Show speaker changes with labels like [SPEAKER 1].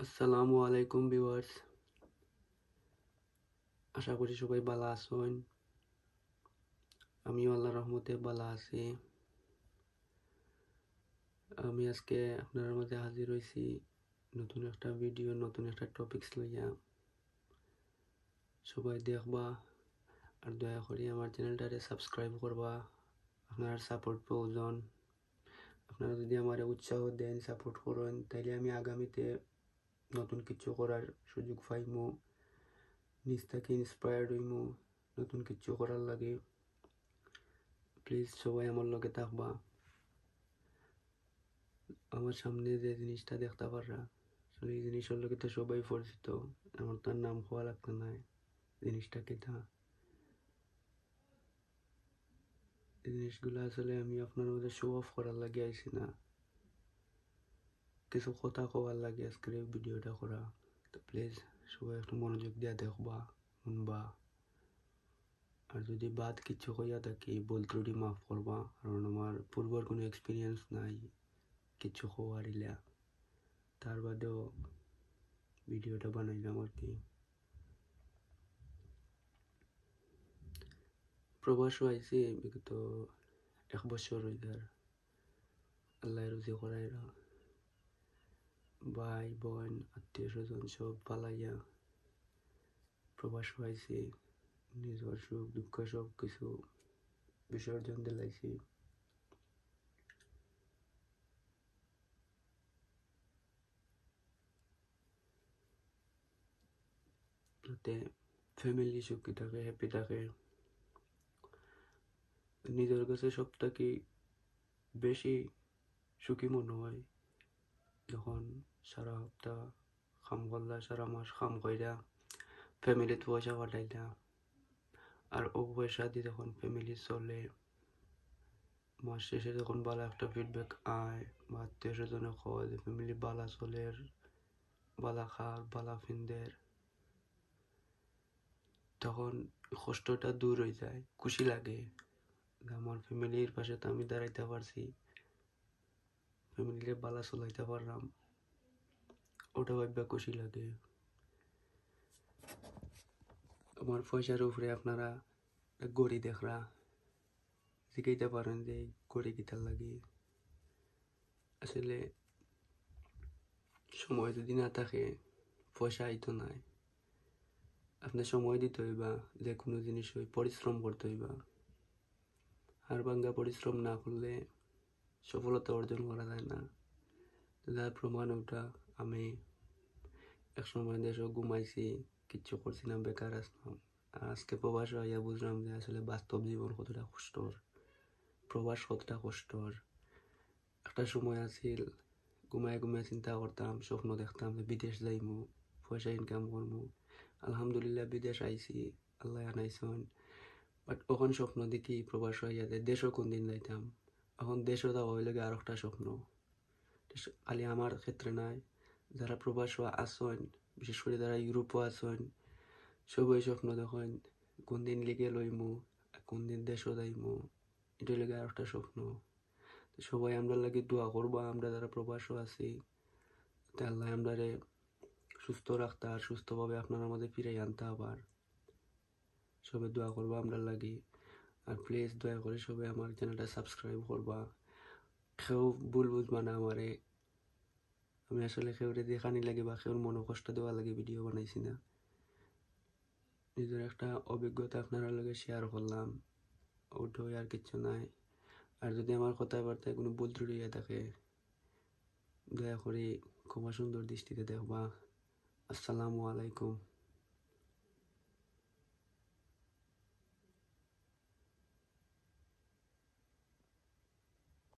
[SPEAKER 1] আসসালামু আলাইকুম ভিউয়ার্স আশা করি সবাই ভালো আছেন আমিও আল্লাহ রহমতে ভালো আছি আমি আজকে আপনার মাঝে হাজির হয়েছি নতুন একটা ভিডিও নতুন একটা টপিকস লইয়া সবাই দেখবা আর দয়া করে আমার চ্যানেলটারে সাবস্ক্রাইব করবা আপনার সাপোর্ট প্রয়োজন আপনারা যদি আমার উৎসাহ দেন সাপোর্ট করেন তাইলে আমি আগামীতে নতুন কিছু করার সুযোগ পাইমো নিজ থেকে ইন্সপায়ার্ড হইমো নতুন কিছু করার লাগে প্লিজ সবাই আমার লগে থাকবা আমার সামনে যে জিনিসটা দেখতে পাররা এই জিনিসের লগে তো সবাই পরিচিত আমার তার নাম হওয়া লাগতো না জিনিসটা কেতা এই জিনিসগুলো আসলে আমি আপনার মধ্যে শো অফ করার লাগে আইসি না কিছু কথা কবার লাগে আজকের এই ভিডিওটা করা তো প্লিজ সবাই একটু মনোযোগ দিয়ে দেখবা শুনবা আর যদি বাদ কিছু হইয়া থাকি বল ত্রুটি মাফ করবা কারণ আমার পূর্বর কোনো এক্সপিরিয়েন্স নাই কিছু হওয়ার ইলা তার বাদেও ভিডিওটা বানাইলাম আর কি প্রবাসও আইসি বিগত এক বছর ওইদার আল্লাহ রুজি করাইরা ভাই বোন আত্মীয় স্বজন সব পালাইয়া প্রবাস পাইছি নিজের সুখ দুঃখ সব কিছু বিসর্জন দিলাইছি যাতে ফ্যামিলি সুখী থাকে হ্যাপি থাকে নিজের কাছে সবটাকে বেশি সুখী মনে হয় যখন সারা সপ্তাহ খাম করলা সারা মাস খাম কইরা ফ্যামিলিত পয়সা কাটাইতা আর ও পয়সা দিয়ে যখন ফ্যামিলি চলে মাস শেষে যখন বালা একটা ফিডব্যাক আয় বা আত্মীয় স্বজনে কয় যে ফ্যামিলি বালা চলে বালা খার বালা ফিন্দের তখন কষ্টটা দূর হয়ে যায় খুশি লাগে আমার ফ্যামিলির পাশে তো আমি দাঁড়াইতে পারছি ফ্যামিলিকে বালা চলাইতে পারলাম ওটা ভাববা খুশি লাগে আমার পয়সার উপরে আপনারা গড়ি দেখরা শিখাইতে পারেন যে গড়ি গিতার লাগে আসলে সময় যদি না থাকে পয়সা আইতো নাই আপনার সময় দিতে হইবা যে কোনো জিনিস হই পরিশ্রম করতে হইবা আর ভাঙ্গা পরিশ্রম না করলে সফলতা অর্জন করা যায় না যার প্রমাণ ওটা আমি এক সময় দেশও ঘুমাইছি কিচ্ছু করছি না বেকার আসলাম আজকে প্রবাস হইয়া বুঝলাম যে আসলে বাস্তব জীবন কতটা কষ্টর প্রবাস কতটা কষ্টর একটা সময় আছিল ঘুমায় ঘুমায় চিন্তা করতাম স্বপ্ন দেখতাম যে বিদেশ যাইমু পয়সা ইনকাম করমু আলহামদুলিল্লাহ বিদেশ আইছি আল্লাহ আনাইছন বাট ওখন স্বপ্ন দেখি প্রবাস হইয়া যে দেশও কোন দিন যাইতাম এখন দেশও যাওয়া হইলে আর একটা স্বপ্ন খালি আমার ক্ষেত্রে নাই যারা প্রবাস আসন বিশেষ করে যারা ইউরোপও আসন সবাই স্বপ্ন দেখেন কোন দিন লিগে লইমু কোন দিন দেশও যাইমু এটা লেগে একটা স্বপ্ন সবাই আমরা লাগে দোয়া করবো আমরা যারা প্রবাসও আছি তাহলে আমরা সুস্থ রাখতে আর সুস্থভাবে আপনারা আমাদের ফিরে আনতে আবার সবাই দোয়া করবো আমরা লাগি আর প্লিজ দয়া করে সবাই আমার চ্যানেলটা সাবস্ক্রাইব করবা কেউ ভুল বুঝবা না আমারে আমি আসলে খেউরে দেখানি লাগে বা খেউর মনো কষ্ট দেওয়া লাগে ভিডিও বানাইছি না নিজের একটা অভিজ্ঞতা আপনারা লগে শেয়ার করলাম ওঠো আর কিছু নাই আর যদি আমার কথাবার্তায় কোনো ভুল ত্রুটি থাকে দয়া করে ক্ষমা সুন্দর দৃষ্টিতে দেখবা আসসালামু আলাইকুম